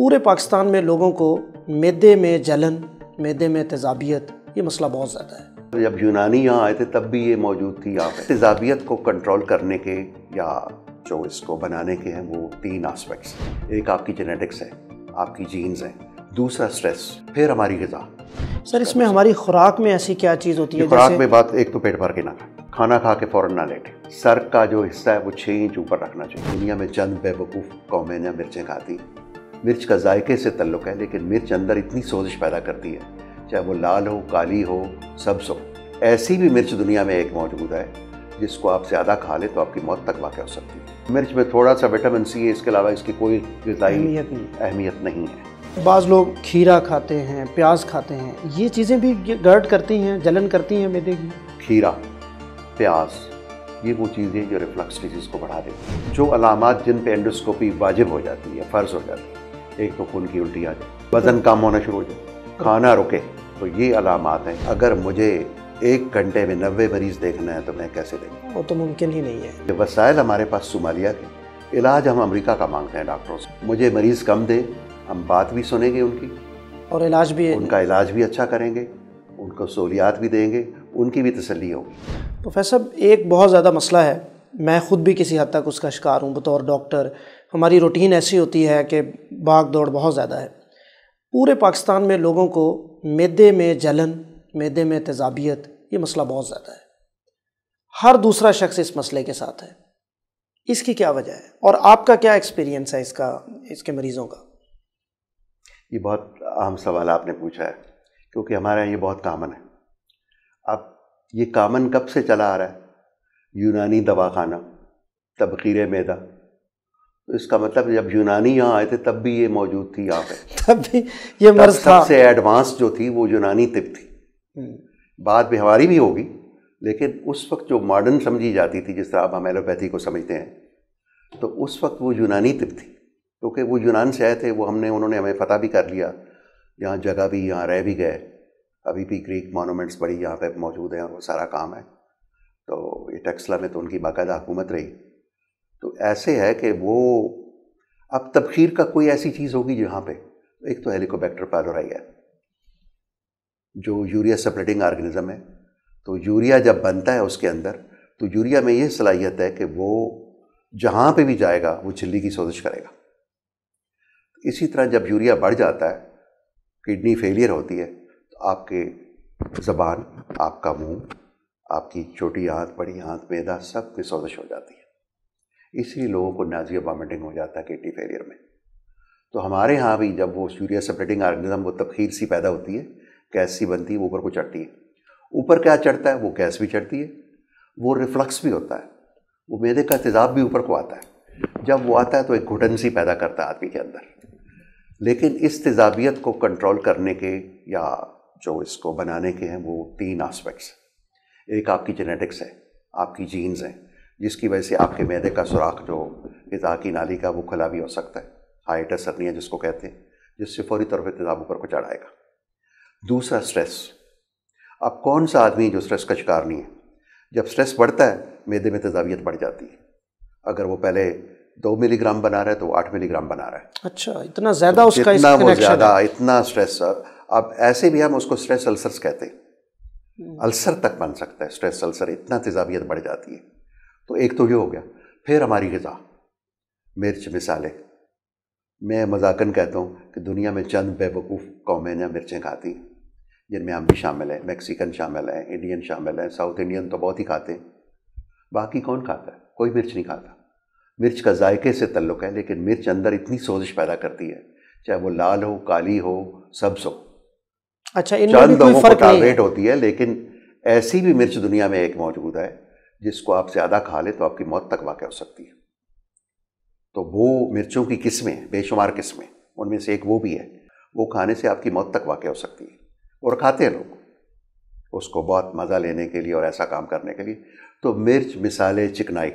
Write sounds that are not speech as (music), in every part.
पूरे पाकिस्तान में लोगों को मैदे में जलन मैदे में तेजाबियत ये मसला बहुत ज़्यादा है जब यूनानी यहाँ आए थे तब भी ये मौजूद थी यहाँ पे तेजाबियत को कंट्रोल करने के या जो इसको बनाने के हैं वो तीन आस्पेक्ट्स एक आपकी जेनेटिक्स है आपकी जीन्स है दूसरा स्ट्रेस फिर हमारी गज़ा सर इसमें हमारी खुराक में ऐसी क्या चीज़ होती है खुराक में बात एक तो पेट भर के ना खाए खाना खा के फ़ौरन ना लेटे सर का जो हिस्सा है वो छः इंच ऊपर रखना चाहिए दुनिया में चंद बेवकूफ़ कौमें मिर्चें खाती मिर्च का जायके से तल्लुक़ है लेकिन मिर्च अंदर इतनी सोजिश पैदा करती है चाहे वो लाल हो काली हो सब्स हो ऐसी भी मिर्च दुनिया में एक मौजूद है जिसको आप ज़्यादा खा लें तो आपकी मौत तक वाक़ हो सकती है मिर्च में थोड़ा सा विटामिन सी है इसके अलावा इसकी कोई गजाई अहमियत नहीं है बाज़ लोग खीरा खाते हैं प्याज खाते हैं ये चीज़ें भी गर्ट करती हैं जलन करती हैं मेदे की खीरा प्याज ये वो चीज़ें जो रिफ्लक्स डिजीज़ को बढ़ा देती हैं जो अलामत जिन पर एंडोस्कोपी वाजिब हो जाती है फ़र्ज़ हो जाती है एक तो खून की उल्टी आ जाए वजन कम होना शुरू हो जाए खाना रुके तो ये अलामत हैं अगर मुझे एक घंटे में नबे मरीज देखना है तो मैं कैसे देखूँ वो तो मुमकिन ही नहीं है वसायल हमारे पास सुमालिया के इलाज हम अमेरिका का मांगते हैं डॉक्टरों से मुझे मरीज़ कम दे हम बात भी सुनेंगे उनकी और इलाज भी उनका इलाज भी अच्छा करेंगे उनको सहूलियात भी देंगे उनकी भी तसली होगी प्रोफेसर एक बहुत ज़्यादा मसला है मैं ख़ुद भी किसी हद तक उसका शिकार हूँ बतौर डॉक्टर हमारी रूटीन ऐसी होती है कि भाग दौड़ बहुत ज़्यादा है पूरे पाकिस्तान में लोगों को मैदे में जलन मैदे में तेजाबियत ये मसला बहुत ज़्यादा है हर दूसरा शख्स इस मसले के साथ है इसकी क्या वजह है और आपका क्या एक्सपीरियंस है इसका इसके मरीज़ों का ये बहुत अहम सवाल आपने पूछा है क्योंकि हमारे यहाँ ये बहुत कामन है अब ये कामन कब से चला आ रहा है यूनानी दवाखाना तबकीर मैदा तो इसका मतलब जब यूनानी यहाँ आए थे तब भी ये मौजूद थी यहाँ पे (laughs) तब भी ये मर्ज था सबसे एडवांस जो थी वो यूनानी तिब थी हम्म। बाद में हमारी भी होगी लेकिन उस वक्त जो मॉडर्न समझी जाती थी जिस तरह आप हम एलोपैथी को समझते हैं तो उस वक्त वो यूनानी तिब थी क्योंकि वो यूनान से आए थे वो हमने उन्होंने हमें पता भी कर लिया यहाँ जगह भी यहाँ रह भी गए अभी भी ग्रीक मोनूमेंट्स बड़ी यहाँ पे मौजूद हैं और वो सारा काम है तो ये टेक्सला में तो उनकी बाकायदा हुकूमत रही तो ऐसे है कि वो अब तबखीर का कोई ऐसी चीज़ होगी जहाँ पे एक तो हेलिकोबैक्टर पायलोराई है जो यूरिया सेपरेटिंग ऑर्गेनिज्म है तो यूरिया जब बनता है उसके अंदर तो यूरिया में ये सलाहियत है कि वो जहाँ पे भी जाएगा वो झिल्ली की सोजिश करेगा इसी तरह जब यूरिया बढ़ जाता है किडनी फेलियर होती है तो आपके ज़बान आपका मुंह आपकी छोटी आंत बड़ी आंत मैदा सब की सोजिश हो जाती है इसी लोगों को नाजिया वामिटिंग हो जाता है किडनी फेलियर में तो हमारे यहाँ भी जब वो सूर्या सेपरेटिंग ऑर्गेनिज्म वो तबखीर सी पैदा होती है गैस सी बनती है वो ऊपर को चढ़ती है ऊपर क्या चढ़ता है वो गैस भी चढ़ती है वो रिफ्लक्स भी होता है वो मेदे का तेजाब भी ऊपर को आता है जब वो आता है तो एक घुटन सी पैदा करता है आदमी के अंदर लेकिन इस तेजाबियत को कंट्रोल करने के या जो इसको बनाने के हैं वो तीन आस्पेक्ट्स एक आपकी जेनेटिक्स है आपकी जीन्स हैं जिसकी वजह से आपके मैदे का सुराख जो गज़ा की नाली का वो खुला भी हो सकता है हाइटस सरनिया जिसको कहते हैं जिससे फौरी तौर पर तेज़ाब ऊपर को चढ़ाएगा दूसरा स्ट्रेस अब कौन सा आदमी जो स्ट्रेस का शिकार नहीं है जब स्ट्रेस बढ़ता है मैदे में तेजाबियत बढ़ जाती है अगर वो पहले दो मिलीग्राम बना रहा है तो आठ मिलीग्राम बना रहा है अच्छा इतना ज़्यादा तो उसका इतना वो ज़्यादा इतना स्ट्रेस अब ऐसे भी हम उसको स्ट्रेस अल्सर्स कहते हैं हम्म। अल्सर तक बन सकता है स्ट्रेस अल्सर इतना तेजाबियत बढ़ जाती है तो एक तो ये हो गया फिर हमारी गज़ा मिर्च मिसाले मैं मजाकन कहता हूँ कि दुनिया में चंद बेवकूफ़ कौमें ना मिर्चें खाती जिनमें हम भी शामिल हैं मैक्सिकन शामिल हैं इंडियन शामिल हैं साउथ इंडियन तो बहुत ही खाते हैं बाकी कौन खाता है कोई मिर्च नहीं खाता मिर्च का जायके से तल्लुक़ है लेकिन मिर्च अंदर इतनी सोजिश पैदा करती है चाहे वो लाल हो काली हो सब्स हो अच्छा चंद लोगों को टारगेट होती है लेकिन ऐसी भी मिर्च दुनिया में एक मौजूद है जिसको आप ज़्यादा खा लें तो आपकी मौत तक वाक़ हो सकती है तो वो मिर्चों की किस्में बेशुमार किस्में उनमें से एक वो भी है वो खाने से आपकी मौत तक वाक़ हो सकती है और खाते हैं लोग उसको बहुत मज़ा लेने के लिए और ऐसा काम करने के लिए तो मिर्च मिसाले चिकनाई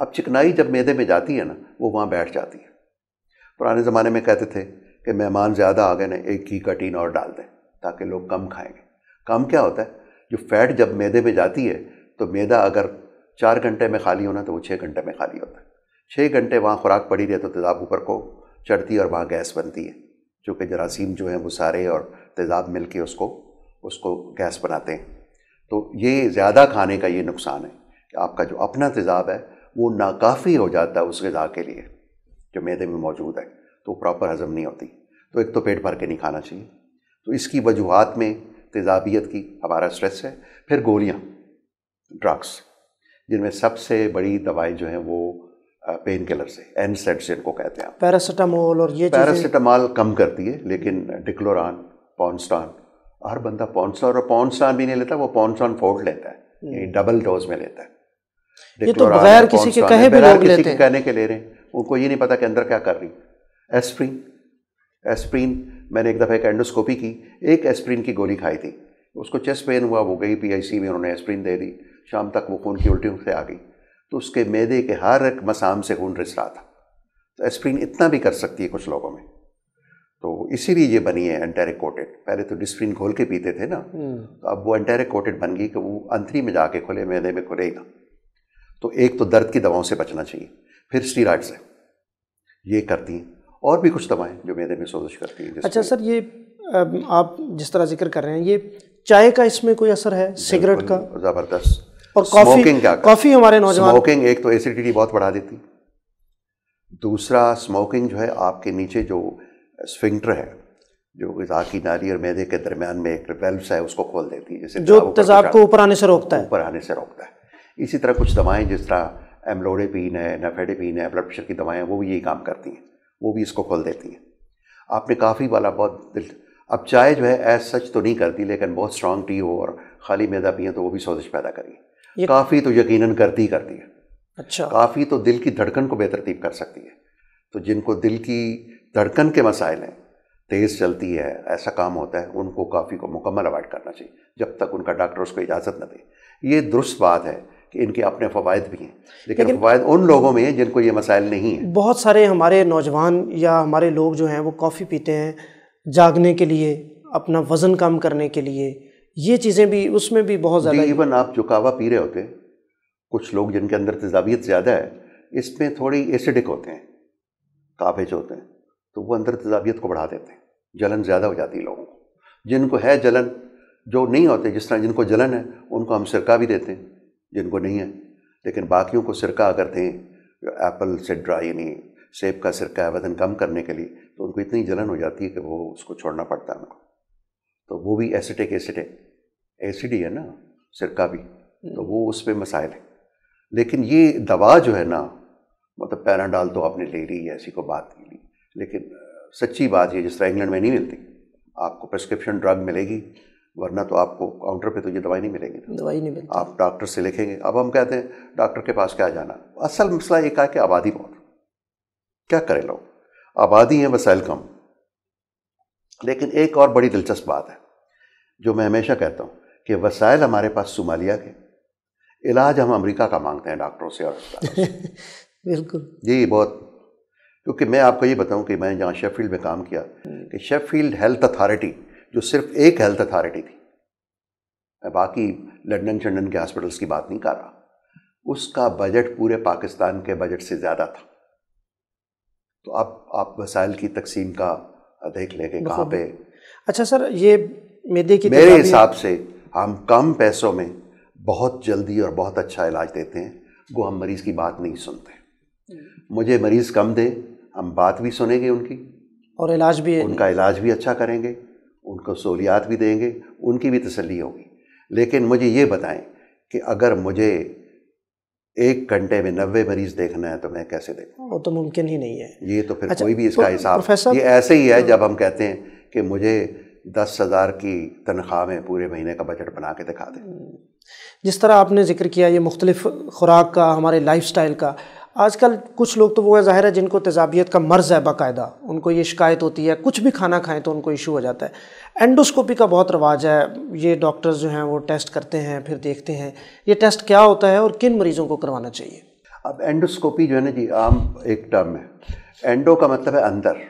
अब चिकनाई जब मैदे में जाती है ना वो वहाँ बैठ जाती है पुराने ज़माने में कहते थे कि मेहमान ज़्यादा आ गए ना एक ही कटीन और डाल दें ताकि लोग कम खाएंगे कम क्या होता है जो फैट जब मैदे में जाती है तो मैदा अगर चार घंटे में खाली होना तो वो छः घंटे में खाली होता है छः घंटे वहाँ खुराक पड़ी रहे तो तेज़ाब ऊपर को चढ़ती है और वहाँ गैस बनती है जो कि जरासीम जो हैं वो सारे और तेज़ाब मिल के उसको उसको गैस बनाते हैं तो ये ज़्यादा खाने का ये नुकसान है कि आपका जो अपना तेज़ाब है वो नाकाफ़ी हो जाता है उस गज़ा के लिए जो मैदे में मौजूद है तो प्रॉपर हज़म नहीं होती तो एक तो पेट भर के नहीं खाना चाहिए तो इसकी वजूहत में तेज़ाबियत की हमारा स्ट्रेस है फिर गोलियाँ ड्रग्स जिनमें सबसे बड़ी दवाई जो है वो पेन किलर्स है एनसेट्स इनको कहते हैं पैरासीटामोल और ये पैरासीटामोल कम करती है लेकिन डिक्लोरान पॉन्स्टान हर बंदा पॉन्स्टान और पॉन्स्टान भी नहीं लेता वो पॉन्स्टान फोर्ड लेता है डबल हम्म। डोज में लेता है ये तो बगैर किसी के कहे भी लोग लेते हैं कहने के ले रहे हैं उनको ये नहीं पता कि अंदर क्या कर रही एस्प्रीन एस्प्रीन मैंने एक दफ़ा एक एंडोस्कोपी की एक एस्प्रीन की गोली खाई थी उसको चेस्ट पेन हुआ वो गई पीआईसी में उन्होंने एस्प्रीन दे दी शाम तक वो खून की उल्टियों से आ गई तो उसके मैदे के हर एक मसाम से खून रिस रहा था तो एस्प्रिन इतना भी कर सकती है कुछ लोगों में तो इसीलिए ये बनी है एंटेरिक कोटेड पहले तो डिस्प्रिन घोल के पीते थे ना हम्म। तो अब वो एंटेरिक कोटेड बन गई कि वो अंतरी में जाके खुले मैदे में खुलेगा तो एक तो दर्द की दवाओं से बचना चाहिए फिर स्टीराइड से ये करती हैं और भी कुछ दवाएं जो मैदे में सोजिश करती हैं अच्छा सर ये आप जिस तरह जिक्र कर रहे हैं ये चाय का इसमें कोई असर है सिगरेट का ज़बरदस्त और स्मोकिंग क्या कॉफी हमारे नौजवान स्मोकिंग एक तो एसिडिटी बहुत बढ़ा देती दूसरा स्मोकिंग जो है आपके नीचे जो स्फिंक्टर है जो गजा की नाली और मैदे के दरमियान में एक वेल्व्स है उसको खोल देती है जैसे जो तेजाब को ऊपर आने से रोकता है ऊपर आने से रोकता है इसी तरह कुछ दवाएं जिस तरह एमलोडे पीन है पीन है ब्लड प्रेशर की दवाएं वो भी यही काम करती हैं वो भी इसको खोल देती हैं आपने काफ़ी वाला बहुत दिल अब चाय जो है एज सच तो नहीं करती लेकिन बहुत स्ट्रांग टी हो और खाली मैदा पिए तो वो भी सोजिश पैदा करिए काफ़ी तो यकीनन करती करती है अच्छा काफ़ी तो दिल की धड़कन को बेतरतीब कर सकती है तो जिनको दिल की धड़कन के मसाइल हैं तेज़ चलती है ऐसा काम होता है उनको काफ़ी को मुकम्मल अवॉइड करना चाहिए जब तक उनका डॉक्टर उसको इजाज़त न दे ये दुरुस्त बात है कि इनके अपने फ़वाद भी हैं लेकिन, लेकिन फ़वाद उन लोगों में हैं जिनको ये मसाइल नहीं हैं बहुत सारे हमारे नौजवान या हमारे लोग जो हैं वो कॉफ़ी पीते हैं जागने के लिए अपना वज़न कम करने के लिए ये चीज़ें भी उसमें भी बहुत ज़्यादा इवन आप जो कावा पी रहे होते हैं कुछ लोग जिनके अंदर तेजाबियत ज़्यादा है इसमें थोड़ी एसिडिक होते हैं काफे जो होते हैं तो वो अंदर तजावियत को बढ़ा देते हैं जलन ज़्यादा हो जाती है लोगों को जिनको है जलन जो नहीं होते जिस तरह जिनको जलन है उनको हम सिरका भी देते हैं जिनको नहीं है लेकिन बाकियों को सिरका अगर दें एप्पल सिड्रा यानी सेब का सिरका है वजन कम करने के लिए तो उनको इतनी जलन हो जाती है कि वो उसको छोड़ना पड़ता है उनको तो वो भी एसिटिक एसिड है एसिड ही है ना सिरका भी तो हम्म। वो उस पर मसाइल है लेकिन ये दवा जो है ना मतलब पैराडाल तो आपने ले ली ऐसी को बात की ली लेकिन सच्ची बात ये जिस तरह इंग्लैंड में नहीं मिलती आपको प्रिस्क्रिप्शन ड्रग मिलेगी वरना तो आपको काउंटर पे तो ये दवाई नहीं मिलेगी दवाई नहीं मिलेगी आप डॉक्टर से लिखेंगे अब हम कहते हैं डॉक्टर के पास क्या जाना असल मसला ये कहा कि आबादी बहुत क्या करें लोग आबादी है वसाइल कम लेकिन एक और बड़ी दिलचस्प बात है जो मैं हमेशा कहता हूँ कि वसाइल हमारे पास सोमालिया के इलाज हम अमेरिका का मांगते हैं डॉक्टरों से और (laughs) बिल्कुल जी बहुत क्योंकि मैं आपको ये बताऊं कि मैं जहाँ शेफील्ड में काम किया हम्म। कि शेफील्ड हेल्थ अथॉरिटी जो सिर्फ एक हेल्थ अथॉरिटी थी मैं बाकी लंडन शंडन के हॉस्पिटल्स की बात नहीं कर रहा उसका बजट पूरे पाकिस्तान के बजट से ज़्यादा था तो अब आप, आप वसाइल की तकसीम का देख लेंगे कहाँ पे अच्छा सर ये मेदे की मेरे हिसाब से हम कम पैसों में बहुत जल्दी और बहुत अच्छा इलाज देते हैं वो हम मरीज़ की बात नहीं सुनते hmm. मुझे मरीज़ कम दे हम बात भी सुनेंगे उनकी और इलाज भी उनका इलाज भी अच्छा करेंगे उनको सहूलियात भी देंगे उनकी भी तसली होगी लेकिन मुझे ये बताएं कि अगर मुझे एक घंटे में नब्बे मरीज देखना है तो मैं कैसे देखूँ वो तो मुमकिन ही नहीं है ये तो फिर अच्छा, कोई भी इसका हिसाब ये ऐसे ही है हाँ। जब हम कहते हैं कि मुझे दस हज़ार की तनख्वाह में पूरे महीने का बजट बना के दिखा दें हम्म। जिस तरह आपने जिक्र किया ये मुख्तलिफ खुराक का हमारे लाइफ स्टाइल का आजकल कुछ लोग तो वो है ज़ाहिर है जिनको तेजाबियत का मर्ज़ है बाकायदा उनको ये शिकायत होती है कुछ भी खाना खाएं तो उनको इशू हो जाता है एंडोस्कोपी का बहुत रवाज है ये डॉक्टर्स जो हैं वो टेस्ट करते हैं फिर देखते हैं ये टेस्ट क्या होता है और किन मरीज़ों को करवाना चाहिए अब एंडोस्कोपी जो है ना जी आम एक टर्म है एंडो का मतलब है अंदर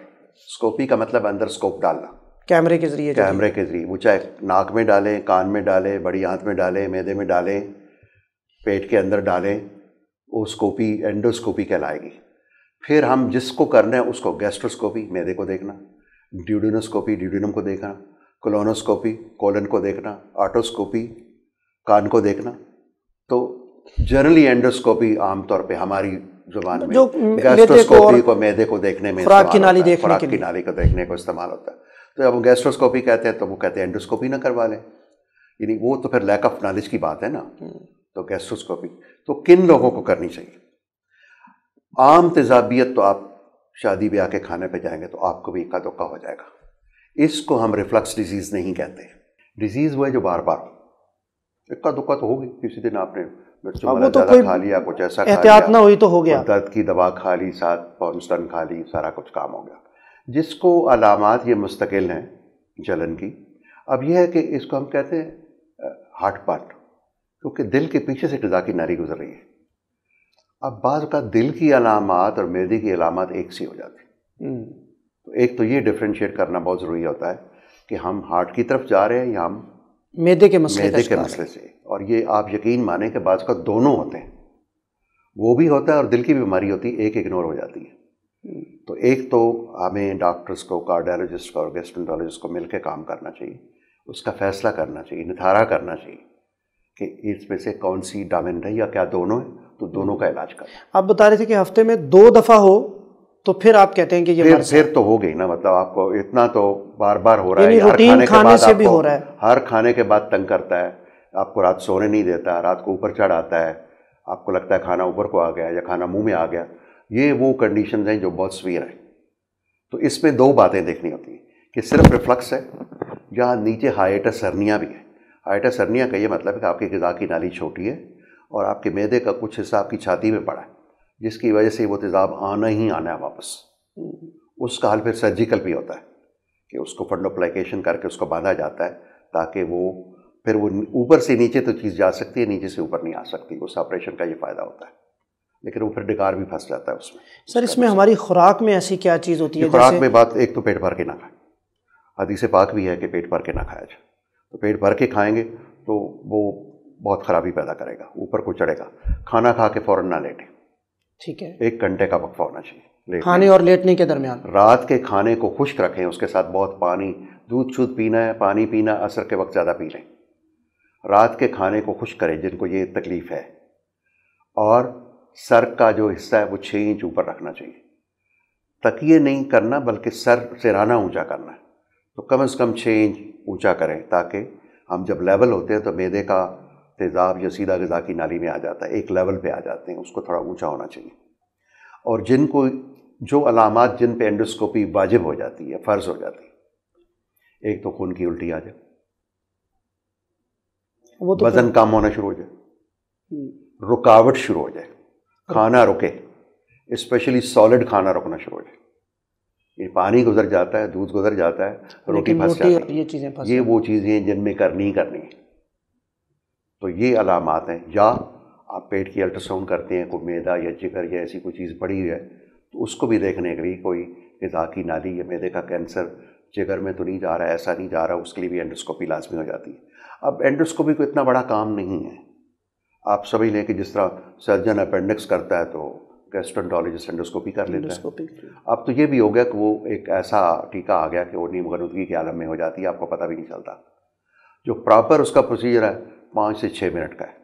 स्कोपी का मतलब अंदर स्कोप डालना कैमरे के जरिए कैमरे के जरिए वो चाहे नाक में डालें कान में डालें बड़ी आंत में डालें मैदे में डालें पेट के अंदर डालें ओस्कोपी एंडोस्कोपी कहलाएगी फिर हम जिसको करना है उसको गैस्ट्रोस्कोपी मैदे को देखना ड्यूडिनोस्कोपी ड्यूडिनम को देखना कोलोनोस्कोपी कोलन को देखना आटोस्कोपी कान को देखना तो जनरली एंडोस्कोपी आमतौर पे हमारी जुबान में गैस्ट्रोस्कोपी को मैदे को देखने में खुराक की नाली देखने की नाली को देखने को इस्तेमाल होता है तो जब हम गैस्ट्रोस्कोपी कहते हैं तो वो कहते हैं एंडोस्कोपी ना करवा लें यानी वो तो फिर लैक ऑफ नॉलेज की बात है ना हम्म। तो गैस्ट्रोस्कोपी तो किन लोगों को करनी चाहिए आम तेजाबियत तो आप शादी ब्याह के खाने पे जाएंगे तो आपको भी इक्का दुक्का हो जाएगा इसको हम रिफ्लक्स डिजीज़ नहीं कहते डिजीज़ वो है जो बार बार इक्का दुक्का तो होगी किसी दिन आपने मिर्चुमला तो ज़्यादा खा लिया कुछ ऐसा एहतियात ना हुई तो हो गया दर्द की दवा खा ली साथ पॉन्स्टन खा ली सारा कुछ काम हो गया जिसको अलामत ये मुस्तकिल हैं जलन की अब यह है कि इसको हम कहते हैं हार्ट पार्ट क्योंकि दिल के पीछे से गज़ा की नारी गुजर रही है अब बाज़ का दिल की अलामत और मेदे की अलामत एक सी हो जाती हम्म। तो एक तो ये डिफ्रेंशिएट करना बहुत ज़रूरी होता है कि हम हार्ट की तरफ जा रहे हैं या हम मेदे के मसले मेदे के मसले से और ये आप यकीन माने कि बाज़ का दोनों होते हैं वो भी होता है और दिल की बीमारी होती है एक इग्नोर हो जाती है हम्म। तो एक तो हमें डॉक्टर्स को कार्डियोलॉजिस्ट को और गेस्ट्रोलॉजिस्ट को मिलकर काम करना चाहिए उसका फैसला करना चाहिए निथारा करना चाहिए कि इसमें से कौन सी डामेंट है या क्या दोनों है तो दोनों का इलाज करें आप बता रहे थे कि हफ्ते में दो दफ़ा हो तो फिर आप कहते हैं कि ये फिर, फिर तो हो गई ना मतलब आपको इतना तो बार बार हो रहा है हर खाने, खाने से भी हो रहा है हर खाने के बाद तंग करता है आपको रात सोने नहीं देता रात को ऊपर चढ़ आता है आपको लगता है खाना ऊपर को आ गया या खाना मुंह में आ गया ये वो कंडीशन हैं जो बहुत स्वीर हैं तो इसमें दो बातें देखनी होती हैं कि सिर्फ रिफ्लक्स है जहाँ नीचे हाइटस हरनिया भी है सरनिया का ये मतलब है कि आपकी गज़ा की नाली छोटी है और आपके मैदे का कुछ हिस्सा आपकी छाती में पड़ा है जिसकी वजह से वो तेज़ाब आना ही आना है वापस उसका हल फिर सर्जिकल भी होता है कि उसको फंडोप्लाइकेशन करके उसको बांधा जाता है ताकि वो फिर वो ऊपर से नीचे तो चीज़ जा सकती है नीचे से ऊपर नहीं आ सकती उस ऑपरेशन का ये फ़ायदा होता है लेकिन वो फिर डिकार भी फंस जाता है उसमें सर इसमें हमारी खुराक में ऐसी क्या चीज़ होती है खुराक में बात एक तो पेट भर के ना खाए से पाक भी है कि पेट भर के ना खाया जाए तो पेट भर के खाएंगे तो वो बहुत ख़राबी पैदा करेगा ऊपर को चढ़ेगा खाना खा के फ़ौरन ना लेटें ठीक है एक घंटे का वक्फा होना चाहिए खाने और लेटने के दरमियान रात के खाने को खुश्क रखें उसके साथ बहुत पानी दूध शूध पीना है पानी पीना असर के वक्त ज़्यादा पी लें रात के खाने को खुश करें जिनको ये तकलीफ़ है और सर का जो हिस्सा है वो छः इंच ऊपर रखना चाहिए तकिए नहीं करना बल्कि सर सिराना ऊंचा करना है तो कम से कम छः इंच ऊंचा करें ताकि हम जब लेवल होते हैं तो मैदे का तेज़ाब या सीधा गज़ा की नाली में आ जाता है एक लेवल पे आ जाते हैं उसको थोड़ा ऊंचा होना चाहिए और जिनको जो अलामत जिन पे एंडोस्कोपी वाजिब हो जाती है फ़र्ज़ हो जाती है एक तो खून की उल्टी आ जाए वो तो वज़न कम होना शुरू हो जाए हम्म। रुकावट शुरू हो जाए खाना रुके स्पेशली सॉलिड खाना रुकना शुरू हो जाए ये पानी गुजर जाता है दूध गुजर जाता है रोटी फंस जाती है ये चीज़ें ये वो चीज़ें जिनमें करनी ही करनी तो ये अलामत हैं या आप पेट की अल्ट्रासाउंड करते हैं कोई मैदा या जिगर या ऐसी कोई चीज़ बड़ी है तो उसको भी देखने के लिए कोई गजा की नाली या मैदे का कैंसर जिगर में तो नहीं जा रहा है ऐसा नहीं जा रहा उसके लिए भी एंडोस्कोपी लाजमी हो जाती है अब एंडोस्कोपी को इतना बड़ा काम नहीं है आप सभी लें कि जिस तरह सर्जन अपेंडिक्स करता है तो गैस्ट्रोनटोलॉजिस्ट एंडोस्कोपी कर लेता है अब तो ये भी हो गया कि वो एक ऐसा टीका आ गया कि वो नीम गनुदगी के आलम में हो जाती है आपको पता भी नहीं चलता जो प्रॉपर उसका प्रोसीजर है पाँच से छः मिनट का है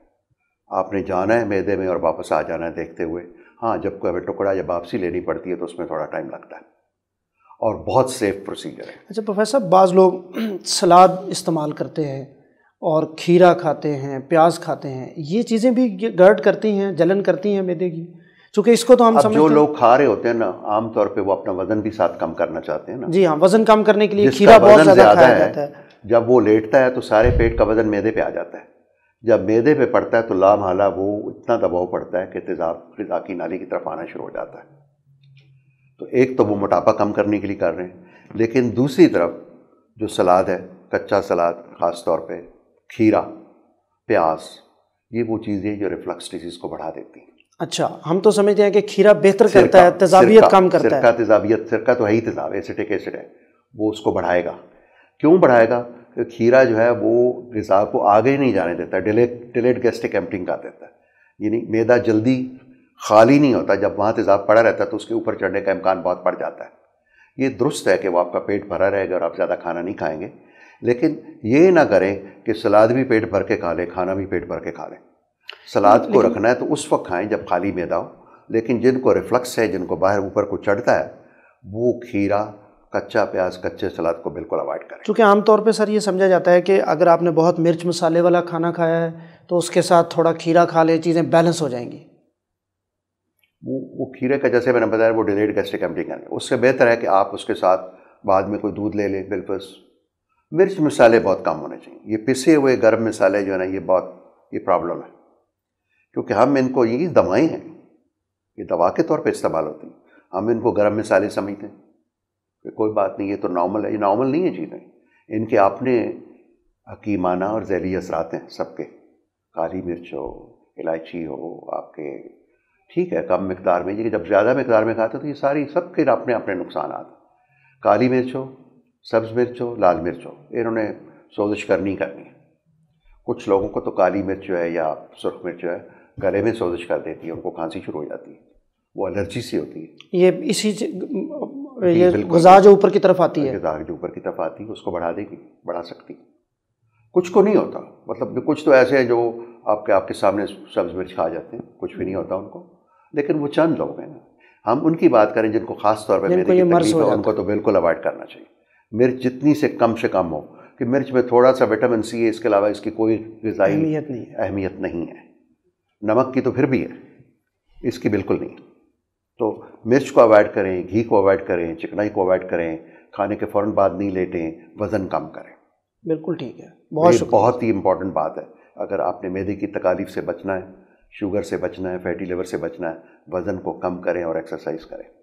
आपने जाना है मैदे में और वापस आ जाना है देखते हुए हाँ जब कोई हमें टुकड़ा या वापसी लेनी पड़ती है तो उसमें थोड़ा टाइम लगता है और बहुत सेफ प्रोसीजर है अच्छा प्रोफेसर बाज़ लोग सलाद इस्तेमाल करते हैं और खीरा खाते हैं प्याज खाते हैं ये चीज़ें भी गर्ड करती हैं जलन करती हैं मैदे की चूंकि इसको तो हम जो लोग खा रहे होते हैं ना आमतौर पे वो अपना वजन भी साथ कम करना चाहते हैं ना जी हाँ वजन कम करने के लिए खीरा बहुत ज्यादा खाया जाता है जब वो लेटता है तो सारे पेट का वजन मेदे पे आ जाता है जब मेदे पे पड़ता है तो लाभ हाला वो इतना दबाव पड़ता है कि तेजाब ग़िज़ा की नाली की तरफ आना शुरू हो जाता है तो एक तो वो मोटापा कम करने के लिए कर रहे हैं लेकिन दूसरी तरफ जो सलाद है कच्चा सलाद ख़ास तौर पे खीरा प्याज ये वो चीज़ें जो रिफ्लक्स डिजीज़ को बढ़ा देती हैं अच्छा हम तो समझते हैं कि खीरा बेहतर करता है तेजाबियत काम करता सिरका, है तेजाबियत सिरका तो है ही तेजाब एसिटिक एसिड है वो उसको बढ़ाएगा क्यों बढ़ाएगा खीरा जो है वो गज़ा को आगे ही नहीं जाने देता डिले डिलेट गैस्ट्रिक एम्पटिंग का देता है यानी मैदा जल्दी खाली नहीं होता जब वहाँ तेजाब पड़ा रहता है तो उसके ऊपर चढ़ने का इम्कान बहुत बढ़ जाता है ये दुरुस्त है कि वो आपका पेट भरा रहेगा और आप ज़्यादा खाना नहीं खाएंगे लेकिन ये ना करें कि सलाद भी पेट भर के खा लें खाना भी पेट भर के खा लें सलाद को रखना है तो उस वक्त खाएं जब खाली मैदा हो लेकिन जिनको रिफ्लक्स है जिनको बाहर ऊपर को चढ़ता है वो खीरा कच्चा प्याज कच्चे सलाद को बिल्कुल अवॉइड करें क्योंकि आमतौर पे सर ये समझा जाता है कि अगर आपने बहुत मिर्च मसाले वाला खाना खाया है तो उसके साथ थोड़ा खीरा खा ले चीज़ें बैलेंस हो जाएंगी वो वो खीरे का जैसे मैंने बताया वो डिलेड गैस्ट्रिक एम्प्टी करें उससे बेहतर है कि आप उसके साथ बाद में कोई दूध ले लें बिल्कुल मिर्च मसाले बहुत कम होने चाहिए ये पिसे हुए गर्म मसाले जो है ना ये बहुत ये प्रॉब्लम है क्योंकि हम इनको ये दवाएं हैं ये दवा के तौर पे इस्तेमाल होती हैं हम इनको गर्म मिसाले समझते हैं कि कोई बात नहीं ये तो नॉर्मल है ये नॉर्मल नहीं है चीज़ें इनके अपने हकीमाना और जहरी असरात हैं सबके काली मिर्च हो इलायची हो आपके ठीक है कम मकदार में ये जब ज़्यादा मकदार में खाते हो तो ये सारी सबके अपने अपने नुकसान आते काली मिर्च हो सब्ज़ मिर्च हो लाल मिर्च हो इन्होंने सोजिश करनी करनी है कुछ लोगों को तो काली मिर्च जो है या सुरख मिर्च जो है गले में सोजिश कर देती है उनको खांसी शुरू हो जाती है वो एलर्जी सी होती है ये इसी ये गजा जो ऊपर की तरफ आती है गजा जो ऊपर की तरफ आती है उसको बढ़ा देगी बढ़ा सकती कुछ को नहीं होता मतलब कुछ तो ऐसे हैं जो आपके आपके सामने सब्ज मिर्च खा जाते हैं कुछ भी नहीं होता उनको लेकिन वो चंद लोग हैं ना हम उनकी बात करें जिनको खास तौर पर मेरे उनको तो बिल्कुल अवॉइड करना चाहिए मिर्च जितनी से कम से कम हो कि मिर्च में थोड़ा सा विटामिन सी है इसके अलावा इसकी कोई गजाई अहमियत नहीं अहमियत नहीं है नमक की तो फिर भी है इसकी बिल्कुल नहीं तो मिर्च को अवॉइड करें घी को अवॉइड करें चिकनाई को अवॉइड करें खाने के फ़ौर बाद नहीं लेटें वज़न कम करें बिल्कुल ठीक है बहुत बहुत ही इम्पॉर्टेंट बात है अगर आपने मैदे की तकालीफ से बचना है शुगर से बचना है फैटी लिवर से बचना है वज़न को कम करें और एक्सरसाइज करें